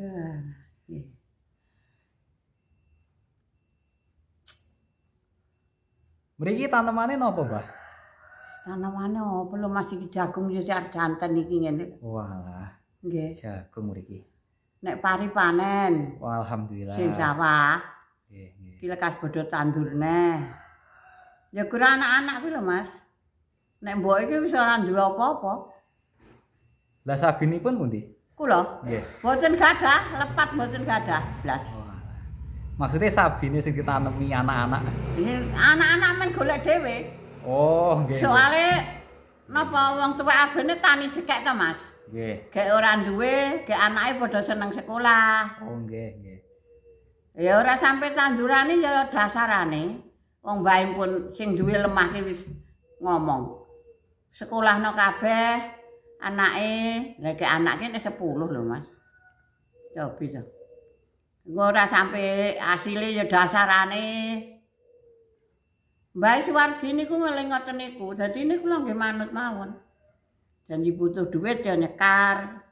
Ya, ya. Mriki tanemane napa, Mbah? Tanemane apa lho masih jagung ya sak janten iki ngene. Walah. Nggih. Jagung mriki. Nek pari panen. Wah, alhamdulillah. Sing sawah. Nggih, nggih. bodho tandurne. Ya kira anak-anak kuwi lho, Mas. Nek mbok iki wis ora duwe apa-apa. Lah sabinipun pundi? Kulo. Nggih. Iya. Mboten gadah, lepat mboten gadah blas. Maksudnya sabi sabine sing ditanemi anak-anak. Anak-anak men golek dhewe. Oh, nggih. Soale napa wong tuwa abene tani cekek to, Mas? Nggih. Gek ora duwe, gek anake padha seneng sekolah. Oh, nggih, nggih. Ya ora sampe tandurane ya dasarane. Wong bae pun sing duwe lemah ki wis ngomong. Sekolahno kabeh, anake lek anake nek 10 lho Mas. Ya bisa. Engko ora sampe asile ya dasarane. Mbah Suwardi niku meling ngoten niku. Dadi niku kula nggih manut mawon. Janji butuh duit ya nyekar.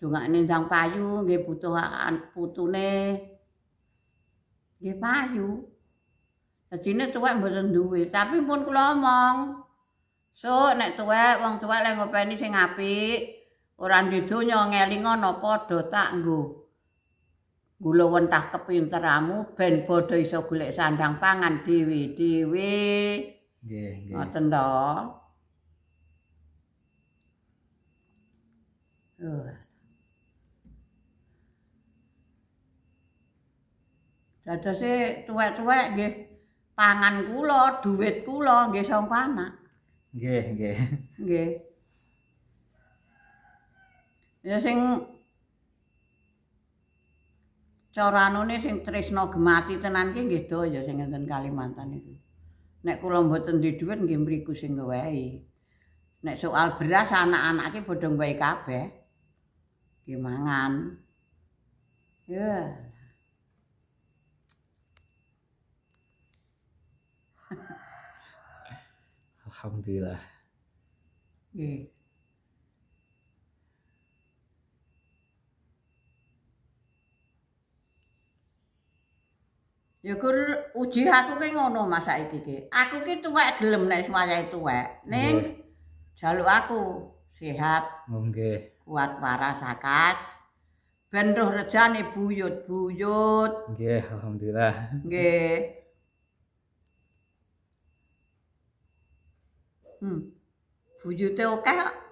Dongane ndang payu nggih butuh putune. Nggih payu. Dadi niku tuwek mboten duwe, tapi pun kula ngomong. So, nek tuwek wong tuwek lek ngopeni sing apik, ora ndhe donya ngelinga napa do tak nggo. Gula wentah kepinteramu ben padha iso golek sandang pangan dhewe-dhewe. Nggih, nggih. Ngoten to. Dadose tuwek-tuwek nggih pangan kula, dhuwit kula nggih sangkana. So Nggih, nggih. Nggih. Ya sing cara anune sing tresno gemati tenan ki nggih to ya sing enten Kalimantan itu. Nek kula mboten di dhuwit nggih mriku sing gawehi. Nek soal beras anak-anak ki bodho wae kabeh. Ki mangan. Ya. Alhamdulillah. Nggih. Ya kur uji aku ki ngono masa saiki ki. Aku ki tuwek gelem nek itu wae. Ning jaluk aku sehat. Oh, nggih. Kuat waras akas. Ben roh rejane buyut-buyut. Nggih, alhamdulillah. Nggih. hmm. Wujute oke. okay.